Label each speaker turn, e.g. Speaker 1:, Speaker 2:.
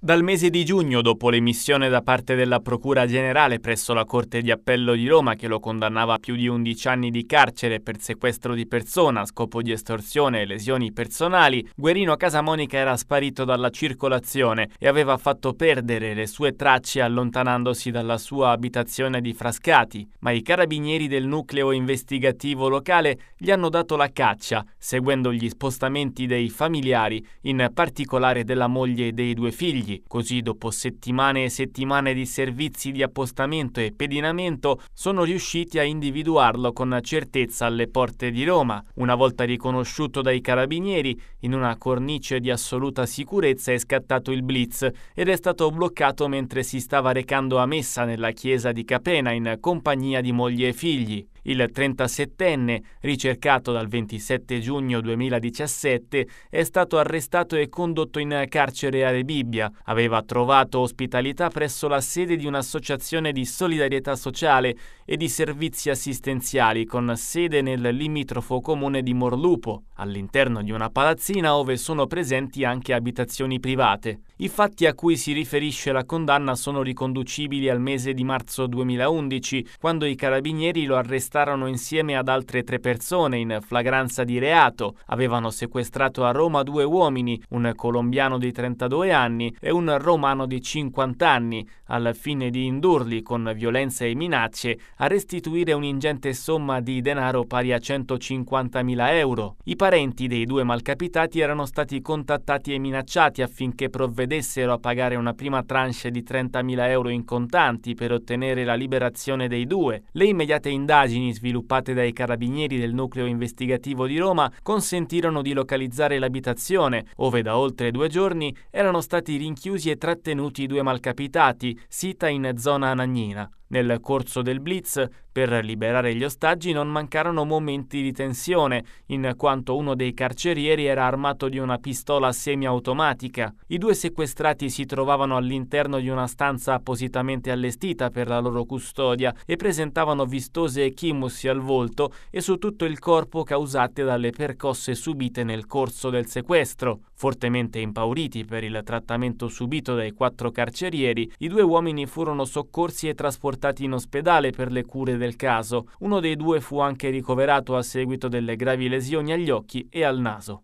Speaker 1: Dal mese di giugno, dopo l'emissione da parte della Procura Generale presso la Corte di Appello di Roma che lo condannava a più di 11 anni di carcere per sequestro di persona, scopo di estorsione e lesioni personali, Guerino Casamonica era sparito dalla circolazione e aveva fatto perdere le sue tracce allontanandosi dalla sua abitazione di Frascati, ma i carabinieri del nucleo investigativo locale gli hanno dato la caccia, seguendo gli spostamenti dei familiari, in particolare della moglie e dei due figli figli. Così, dopo settimane e settimane di servizi di appostamento e pedinamento, sono riusciti a individuarlo con certezza alle porte di Roma. Una volta riconosciuto dai carabinieri, in una cornice di assoluta sicurezza è scattato il blitz ed è stato bloccato mentre si stava recando a messa nella chiesa di Capena in compagnia di moglie e figli. Il 37enne, ricercato dal 27 giugno 2017, è stato arrestato e condotto in carcere a Rebibbia. Aveva trovato ospitalità presso la sede di un'associazione di solidarietà sociale e di servizi assistenziali con sede nel limitrofo comune di Morlupo, all'interno di una palazzina dove sono presenti anche abitazioni private. I fatti a cui si riferisce la condanna sono riconducibili al mese di marzo 2011, quando i carabinieri lo arrestarono starono insieme ad altre tre persone in flagranza di reato. Avevano sequestrato a Roma due uomini, un colombiano di 32 anni e un romano di 50 anni, al fine di indurli con violenza e minacce a restituire un'ingente somma di denaro pari a 150.000 euro. I parenti dei due malcapitati erano stati contattati e minacciati affinché provvedessero a pagare una prima tranche di 30.000 euro in contanti per ottenere la liberazione dei due. Le immediate indagini Indagini sviluppate dai carabinieri del nucleo investigativo di Roma consentirono di localizzare l'abitazione, ove da oltre due giorni erano stati rinchiusi e trattenuti due malcapitati, sita in zona Anagnina. Nel corso del blitz per liberare gli ostaggi non mancarono momenti di tensione, in quanto uno dei carcerieri era armato di una pistola semiautomatica. I due sequestrati si trovavano all'interno di una stanza appositamente allestita per la loro custodia e presentavano vistose chimussi al volto e su tutto il corpo causate dalle percosse subite nel corso del sequestro. Fortemente impauriti per il trattamento subito dai quattro carcerieri, i due uomini furono soccorsi e trasportati in ospedale per le cure del del caso. Uno dei due fu anche ricoverato a seguito delle gravi lesioni agli occhi e al naso.